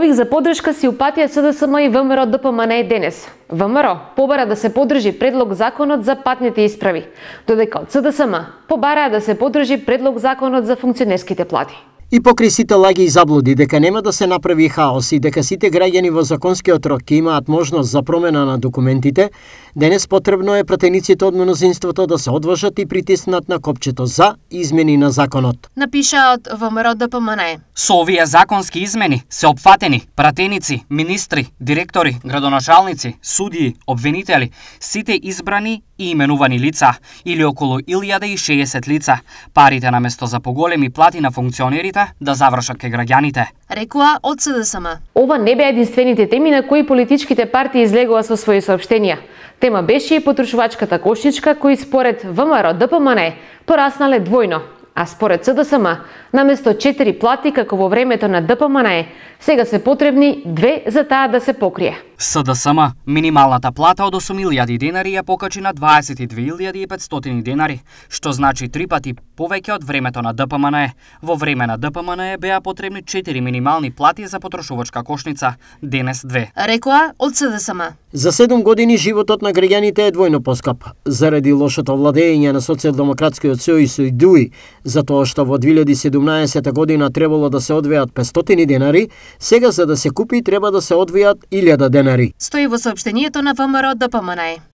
Обик за подршка си упатија СДСМ и ВМРО ДПМН и денес. ВМРО побара да се подржи предлог законот за патните исправи, додека од СДСМ Побара да се подржи предлог законот за функционерските плати. И покрај сите лаги и заблуди дека нема да се направи хаос и дека сите граѓани во законскиот рок имаат можност за промена на документите, денес потребно е пратениците од мнозинството да се одважат и притиснат на копчето за измени на законот. Напишаа од ВМРО ДПМН. Со овие законски измени се опфатени пратеници, министри, директори, градоначалници, судии, обвинители, сите избрани и именувани лица или околу 1060 лица. Парите на место за поголеми плати на функционерите сака да завршат кај граѓаните. Рекуа од СДСМ. Ова не беа единствените теми на кои политичките партии излегоа со своји сообщенија. Тема беше и потрошувачката кошничка кои според ВМРО ДПМН пораснале двојно А според СДСМ, наместо 4 плати како во времето на ДПМНЕ, сега се потребни две за таа да се покрие. СДСМ минималната плата од 8.000 денари ја покачи на 22.500 денари, што значи три пати повеќе од времето на ДПМНЕ. Во време на ДПМНЕ беа потребни 4 минимални плати за потрошувачка кошница, денес две. Рекоа од СДСМ. За 7 години животот на граѓаните е двојно поскап. Заради лошото владење на социјалдемократскиот сојуз и ДУИ, Затоа што во 2017 година требало да се одвеат 500 денари, сега за да се купи треба да се одвеат 1000 денари. Стои во сообщението на ВМРО ДПМН.